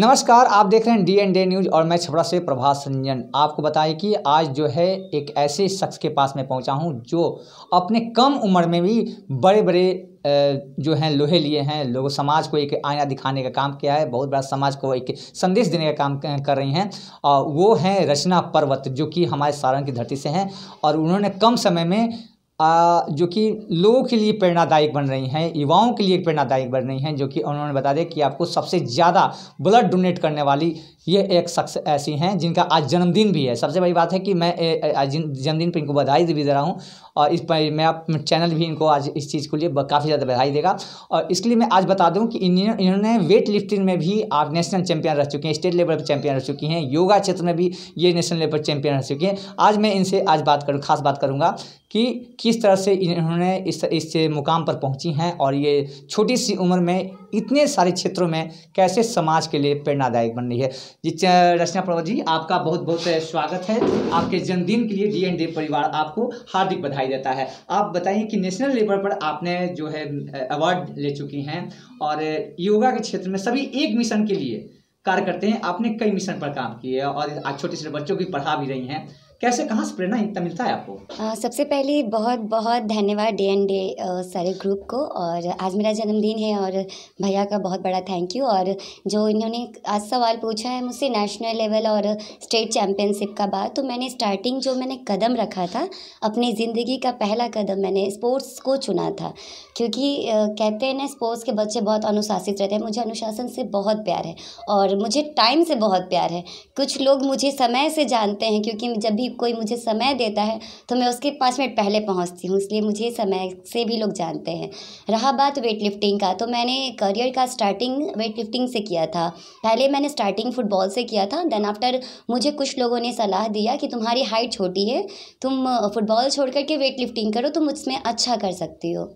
नमस्कार आप देख रहे हैं डी एन डे न्यूज और मैं छपरा से प्रभात रंजन आपको बताएं कि आज जो है एक ऐसे शख्स के पास मैं पहुंचा हूं जो अपने कम उम्र में भी बड़े बड़े जो हैं लोहे लिए हैं लोगों समाज को एक आईना दिखाने का काम किया है बहुत बड़ा समाज को एक संदेश देने का काम कर रही हैं और वो हैं रचना पर्वत जो कि हमारे सारण की धरती से हैं और उन्होंने कम समय में जो कि लोगों के लिए प्रेरणादायक बन रही हैं युवाओं के लिए प्रेरणादायक बन रही हैं जो कि उन्होंने बता दें कि आपको सबसे ज़्यादा ब्लड डोनेट करने वाली ये एक शख्स ऐसी हैं जिनका आज जन्मदिन भी है सबसे बड़ी बात है कि मैं जन्मदिन पर इनको बधाई भी दे रहा हूँ और इस पर मैं आप चैनल भी इनको आज इस चीज़ के लिए काफ़ी ज़्यादा बधाई देगा और इसके लिए मैं आज बता दूँ कि इन्होंने वेट लिफ्टिंग में भी आप नेशनल चैंपियन रह चुके हैं स्टेट लेवल पर चैंपियन रह चुकी हैं योगा क्षेत्र में भी ये नेशनल लेवल पर चैंपियन रह चुकी हैं आज मैं इनसे आज बात करूँ खास बात करूँगा कि किस तरह से इन्होंने इस इस मुकाम पर पहुँची हैं और ये छोटी सी उम्र में इतने सारे क्षेत्रों में कैसे समाज के लिए प्रेरणादायक बन रही है जी रचना प्रभा जी आपका बहुत बहुत स्वागत है आपके जन्मदिन के लिए जी एंड परिवार आपको हार्दिक बधाई देता है आप बताइए कि नेशनल लेवल पर आपने जो है अवार्ड ले चुकी हैं और योगा के क्षेत्र में सभी एक मिशन के लिए कार्य करते हैं आपने कई मिशन पर काम किए और आज छोटे छोटे बच्चों की पढ़ा भी रही हैं कैसे कहाँ से प्रेरणा इतना मिलता है आपको आ, सबसे पहले बहुत बहुत धन्यवाद डे एंड डे सारे ग्रुप को और आज मेरा जन्मदिन है और भैया का बहुत बड़ा थैंक यू और जो इन्होंने आज सवाल पूछा है मुझसे नेशनल लेवल और स्टेट चैम्पियनशिप का बात तो मैंने स्टार्टिंग जो मैंने कदम रखा था अपनी ज़िंदगी का पहला कदम मैंने स्पोर्ट्स को चुना था क्योंकि कहते हैं ना स्पोर्ट्स के बच्चे बहुत अनुशासित रहते हैं मुझे अनुशासन से बहुत प्यार है और मुझे टाइम से बहुत प्यार है कुछ लोग मुझे समय से जानते हैं क्योंकि जब भी भी कोई मुझे समय देता है तो मैं उसके पाँच मिनट पहले पहुँचती हूँ इसलिए मुझे समय से भी लोग जानते हैं रहा बात वेट लिफ्टिंग का तो मैंने करियर का स्टार्टिंग वेट लिफ्टिंग से किया था पहले मैंने स्टार्टिंग फुटबॉल से किया था देन आफ्टर मुझे कुछ लोगों ने सलाह दिया कि तुम्हारी हाइट छोटी है तुम फुटबॉल छोड़ करके वेट लिफ्टिंग करो तुम उसमें अच्छा कर सकती हो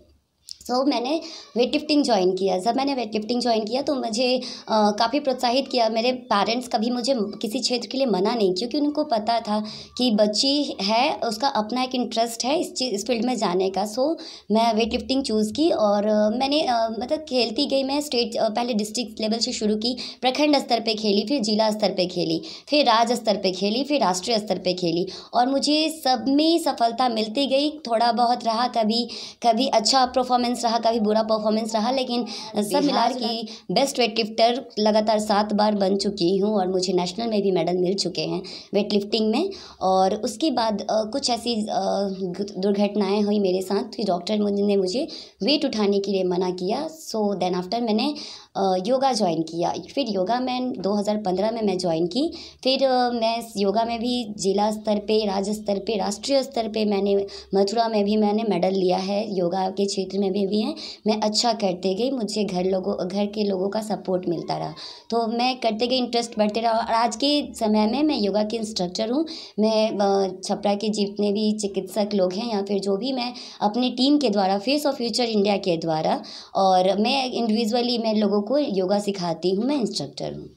सो so, मैंने वेट लिफ्टिंग ज्वाइन किया जब मैंने वेट लिफ्टिंग ज्वाइन किया तो मुझे काफ़ी प्रोत्साहित किया मेरे पेरेंट्स कभी मुझे किसी क्षेत्र के लिए मना नहीं क्योंकि उनको पता था कि बच्ची है उसका अपना एक इंटरेस्ट है इस चीज इस फील्ड में जाने का सो so, मैं वेट लिफ्टिंग चूज़ की और मैंने मतलब खेलती गई मैं स्टेट पहले डिस्ट्रिक्ट लेवल से शुरू की प्रखंड स्तर पर खेली फिर जिला स्तर पर खेली फिर राज्य स्तर पर खेली फिर राष्ट्रीय स्तर पर खेली और मुझे सब में सफलता मिलती गई थोड़ा बहुत रहा कभी कभी अच्छा परफॉर्मेंस परफॉर्मेंस रहा काफ़ी बुरा परफॉर्मेंस रहा लेकिन सब मिला के बेस्ट वेट लिफ्टर लगातार सात बार बन चुकी हूँ और मुझे नेशनल में भी मेडल मिल चुके हैं वेट लिफ्टिंग में और उसके बाद कुछ ऐसी दुर्घटनाएं हुई मेरे साथ डॉक्टर ने मुझे वेट उठाने के लिए मना किया सो देन आफ्टर मैंने योगा ज्वाइन किया फिर योगा मैं 2015 में मैं ज्वाइन की फिर मैं योगा में भी जिला स्तर पे राज्य स्तर पे राष्ट्रीय स्तर पे मैंने मथुरा में भी मैंने मेडल लिया है योगा के क्षेत्र में भी, भी हैं मैं अच्छा करते गई मुझे घर लोगों घर के लोगों का सपोर्ट मिलता रहा तो मैं करते गई इंटरेस्ट बढ़ते रहा और आज के समय में मैं योगा की इंस्ट्रक्टर हूँ मैं छपरा के जितने भी चिकित्सक लोग हैं या फिर जो भी मैं अपनी टीम के द्वारा फेस ऑफ फ्यूचर इंडिया के द्वारा और मैं इंडिविजुअली मैं लोगों को योगा सिखाती हूँ मैं इंस्ट्रक्टर हूँ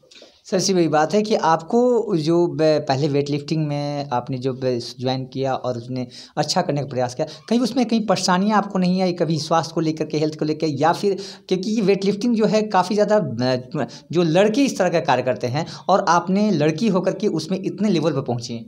सर सी वही बात है कि आपको जो पहले वेट लिफ्टिंग में आपने जो ज्वाइन किया और उसने अच्छा करने का प्रयास किया कहीं उसमें कहीं परेशानियाँ आपको नहीं आई कभी स्वास्थ्य को लेकर के हेल्थ को लेकर या फिर क्योंकि ये वेट लिफ्टिंग जो है काफ़ी ज़्यादा जो लड़के इस तरह का कार्य करते हैं और आपने लड़की होकर के उसमें इतने लेवल पर पहुँची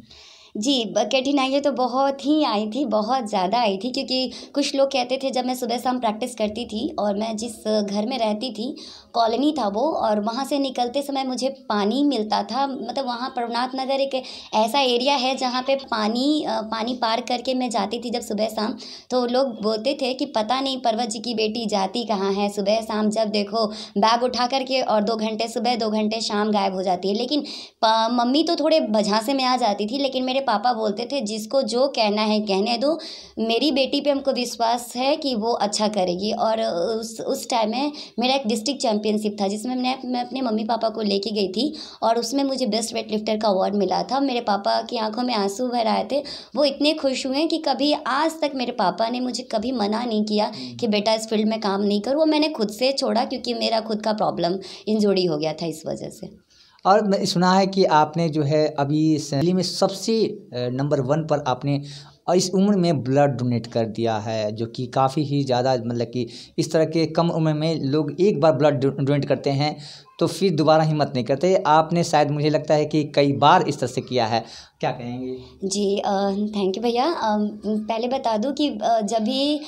जी कठिनाइयाँ तो बहुत ही आई थी बहुत ज़्यादा आई थी क्योंकि कुछ लोग कहते थे जब मैं सुबह शाम प्रैक्टिस करती थी और मैं जिस घर में रहती थी कॉलोनी था वो और वहाँ से निकलते समय मुझे पानी मिलता था मतलब वहाँ प्रवनाथ नगर एक ऐसा एरिया है जहाँ पे पानी पानी पार करके मैं जाती थी जब सुबह शाम तो लोग बोलते थे कि पता नहीं पर्वत जी की बेटी जाती कहाँ है सुबह शाम जब देखो बैग उठा करके और दो घंटे सुबह दो घंटे शाम गायब हो जाती है लेकिन मम्मी तो थोड़े भझासे में आ जाती थी लेकिन मेरे मेरे पापा बोलते थे जिसको जो कहना है कहने दो मेरी बेटी पे हमको विश्वास है कि वो अच्छा करेगी और उस उस टाइम में मेरा एक डिस्ट्रिक्ट चैम्पियनशिप था जिसमें मैं मैं अपने मम्मी पापा को लेके गई थी और उसमें मुझे बेस्ट वेट लिफ्टर का अवार्ड मिला था मेरे पापा की आंखों में आंसू भर आए थे वो इतने खुश हुए कि कभी आज तक मेरे पापा ने मुझे कभी मना नहीं किया कि हम्म। बेटा इस फील्ड में काम नहीं करूँ वो मैंने खुद से छोड़ा क्योंकि मेरा खुद का प्रॉब्लम इंजोड़ी हो गया था इस वजह से और मैं सुना है कि आपने जो है अभी दिल्ली में सबसे नंबर वन पर आपने और इस उम्र में ब्लड डोनेट कर दिया है जो कि काफ़ी ही ज़्यादा मतलब कि इस तरह के कम उम्र में लोग एक बार ब्लड डोनेट करते हैं तो फिर दोबारा हिम्मत नहीं करते आपने शायद मुझे लगता है कि कई बार इस तरह से किया है क्या कहेंगे जी थैंक यू भैया पहले बता दूं कि जब भी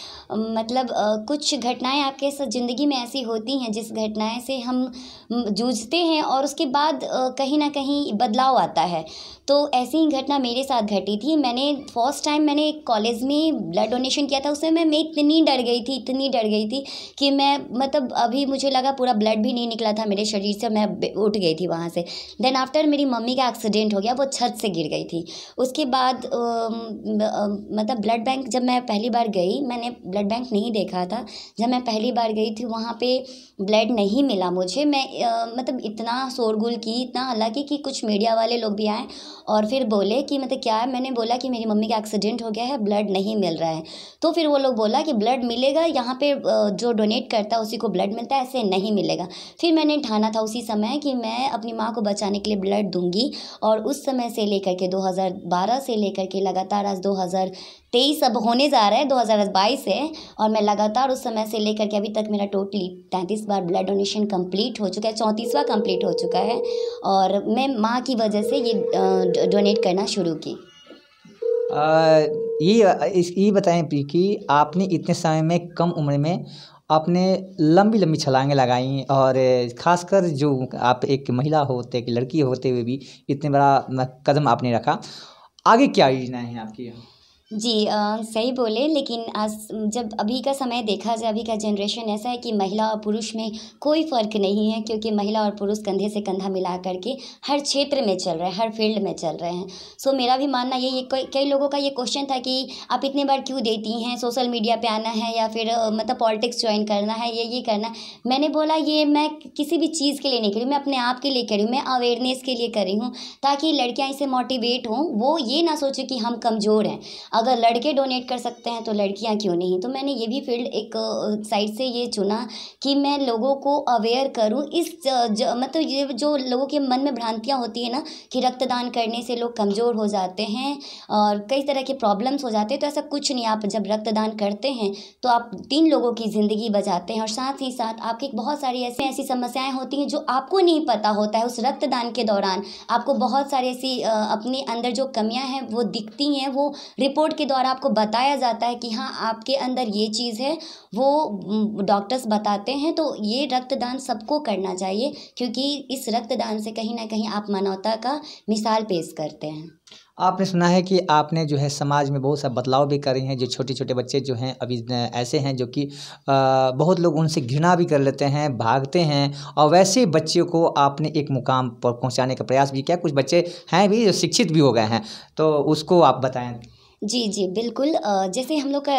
मतलब कुछ घटनाएं आपके ज़िंदगी में ऐसी होती हैं जिस घटनाएं से हम जूझते हैं और उसके बाद कहीं ना कहीं बदलाव आता है तो ऐसी ही घटना मेरे साथ घटी थी मैंने फर्स्ट टाइम मैंने एक कॉलेज में ब्लड डोनेशन किया था उसमें मैं मैं इतनी डर गई थी इतनी डर गई थी कि मैं मतलब अभी मुझे लगा पूरा ब्लड भी नहीं निकला था मेरे शरीर शरीर से मैं उठ गई थी वहाँ से देन आफ्टर मेरी मम्मी का एक्सीडेंट हो गया वो छत से गिर गई थी उसके बाद मतलब ब्लड बैंक जब मैं पहली बार गई मैंने ब्लड बैंक नहीं देखा था जब मैं पहली बार गई थी वहाँ पे ब्लड नहीं मिला मुझे मैं मतलब इतना शोरगुल की इतना हालाँकि कि कुछ मीडिया वाले लोग भी आए और फिर बोले कि मतलब क्या है मैंने बोला कि मेरी मम्मी का एक्सीडेंट हो गया है ब्लड नहीं मिल रहा है तो फिर वो लोग बोला कि ब्लड मिलेगा यहाँ पे जो डोनेट करता है उसी को ब्लड मिलता है ऐसे नहीं मिलेगा फिर मैंने जाना था उसी समय कि मैं अपनी माँ को बचाने के लिए ब्लड दूंगी और उस समय से लेकर के 2012 से लेकर के लगातार आज 2023 अब होने जा रहा है 2022 है और मैं लगातार उस समय से लेकर के अभी तक मेरा टोटली तैंतीस बार ब्लड डोनेशन कंप्लीट हो चुका है चौंतीसवा कंप्लीट हो चुका है और मैं माँ की वजह से ये डोनेट करना शुरू की आ, ये ये बताएं कि आपने इतने समय में कम उम्र में आपने लंबी लंबी छलांगें लगाई और ख़ासकर जो आप एक महिला होते एक लड़की होते हुए भी इतने बड़ा कदम आपने रखा आगे क्या योजनाएँ हैं आपकी जी सही बोले लेकिन आज जब अभी का समय देखा जाए अभी का जनरेशन ऐसा है कि महिला और पुरुष में कोई फ़र्क नहीं है क्योंकि महिला और पुरुष कंधे से कंधा मिला करके हर क्षेत्र में चल रहे हैं हर फील्ड में चल रहे हैं सो मेरा भी मानना यही है कई लोगों का ये क्वेश्चन था कि आप इतने बार क्यों देती हैं सोशल मीडिया पर आना है या फिर मतलब पॉलिटिक्स ज्वाइन करना है ये ये करना है मैंने बोला ये मैं किसी भी चीज़ के लिए नहीं करी मैं अपने आप के लिए करी हूँ मैं अवेयरनेस के लिए करी हूँ ताकि लड़कियाँ इसे मोटिवेट हों वो ये ना सोचें कि हम कमज़ोर हैं अगर लड़के डोनेट कर सकते हैं तो लड़कियां क्यों नहीं तो मैंने ये भी फील्ड एक साइड से ये चुना कि मैं लोगों को अवेयर करूं इस मतलब ये जो लोगों के मन में भ्रांतियाँ होती है ना कि रक्तदान करने से लोग कमज़ोर हो जाते हैं और कई तरह के प्रॉब्लम्स हो जाते हैं तो ऐसा कुछ नहीं आप जब रक्तदान करते हैं तो आप तीन लोगों की ज़िंदगी बचाते हैं और साथ ही साथ आपकी बहुत सारी ऐसी ऐसी समस्याएं होती हैं जो आपको नहीं पता होता है उस रक्तदान के दौरान आपको बहुत सारी ऐसी अपने अंदर जो कमियां हैं वो दिखती हैं वो रिपोर्ट रिपोर्ट के द्वारा आपको बताया जाता है कि हाँ आपके अंदर ये चीज़ है वो डॉक्टर्स बताते हैं तो ये रक्तदान सबको करना चाहिए क्योंकि इस रक्तदान से कहीं ना कहीं आप मानवता का मिसाल पेश करते हैं आपने सुना है कि आपने जो है समाज में बहुत सा बदलाव भी करे हैं जो छोटे छोटे बच्चे जो हैं अभी ऐसे हैं जो कि बहुत लोग उनसे घृणा भी कर लेते हैं भागते हैं और वैसे बच्चों को आपने एक मुकाम पर पहुंचाने का प्रयास भी किया कुछ बच्चे हैं भी जो शिक्षित भी हो गए हैं तो उसको आप बताएं जी जी बिल्कुल जैसे हम लोग का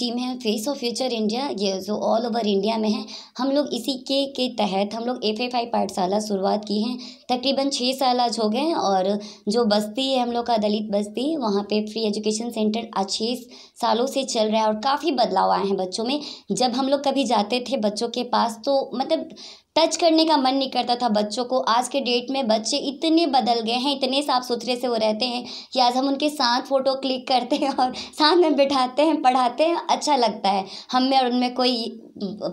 टीम है फेस ऑफ फ्यूचर इंडिया ये जो ऑल ओवर इंडिया में है हम लोग इसी के के तहत हम लोग एफ एफ आई पाठशाला शुरुआत की है तकरीबन छः साल आज हो गए हैं और जो बस्ती है हम लोग का दलित बस्ती वहाँ पे फ्री एजुकेशन सेंटर आज छः सालों से चल रहा है और काफ़ी बदलाव आए हैं बच्चों में जब हम लोग कभी जाते थे बच्चों के पास तो मतलब टच करने का मन नहीं करता था बच्चों को आज के डेट में बच्चे इतने बदल गए हैं इतने साफ सुथरे से वो रहते हैं कि आज हम उनके साथ फ़ोटो क्लिक करते हैं और साथ में बिठाते हैं पढ़ाते हैं अच्छा लगता है हम में और उनमें कोई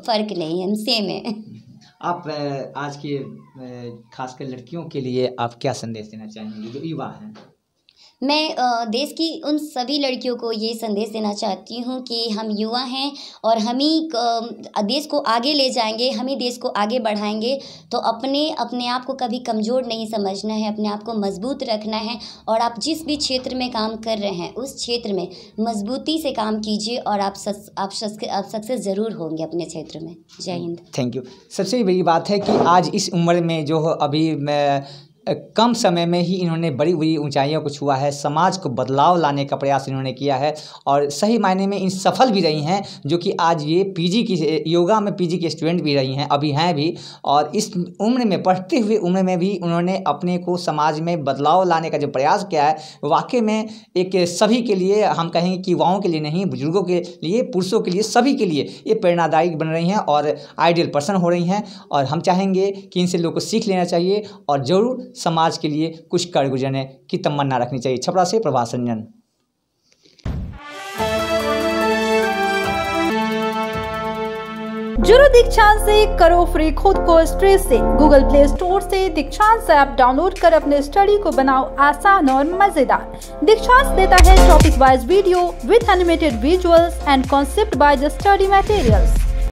फ़र्क नहीं है सेम है आप आज के खासकर लड़कियों के लिए आप क्या संदेश देना चाहेंगे जो युवा हैं मैं देश की उन सभी लड़कियों को ये संदेश देना चाहती हूँ कि हम युवा हैं और हम ही देश को आगे ले जाएंगे हम ही देश को आगे बढ़ाएंगे तो अपने अपने आप को कभी कमज़ोर नहीं समझना है अपने आप को मजबूत रखना है और आप जिस भी क्षेत्र में काम कर रहे हैं उस क्षेत्र में मजबूती से काम कीजिए और आप सस, आप सक्सेस ज़रूर होंगे अपने क्षेत्र में जय हिंद थैंक यू सबसे बड़ी बात है कि आज इस उम्र में जो अभी मैं कम समय में ही इन्होंने बड़ी बड़ी ऊंचाइयों को छुआ है समाज को बदलाव लाने का प्रयास इन्होंने किया है और सही मायने में इन सफल भी रही हैं जो कि आज ये पीजी की योगा में पीजी की स्टूडेंट भी रही हैं अभी हैं भी और इस उम्र में पढ़ते हुए उम्र में भी उन्होंने अपने को समाज में बदलाव लाने का जो प्रयास किया है वाकई में एक सभी के लिए हम कहेंगे कि युवाओं के लिए नहीं बुजुर्गों के लिए पुरुषों के लिए सभी के लिए ये प्रेरणादायी बन रही हैं और आइडियल पर्सन हो रही हैं और हम चाहेंगे कि इनसे लोग को सीख लेना चाहिए और ज़रूर समाज के लिए कुछ कर गुजरने की तमन्ना रखनी चाहिए छपरा से प्रभास रंजन जुरो दीक्षांत से करो फ्री खुद को स्ट्रेस से गूगल प्ले स्टोर से दीक्षांत ऐप डाउनलोड कर अपने स्टडी को बनाओ आसान और मजेदार दीक्षांत देता है topic wise video with animated visuals and concept the study materials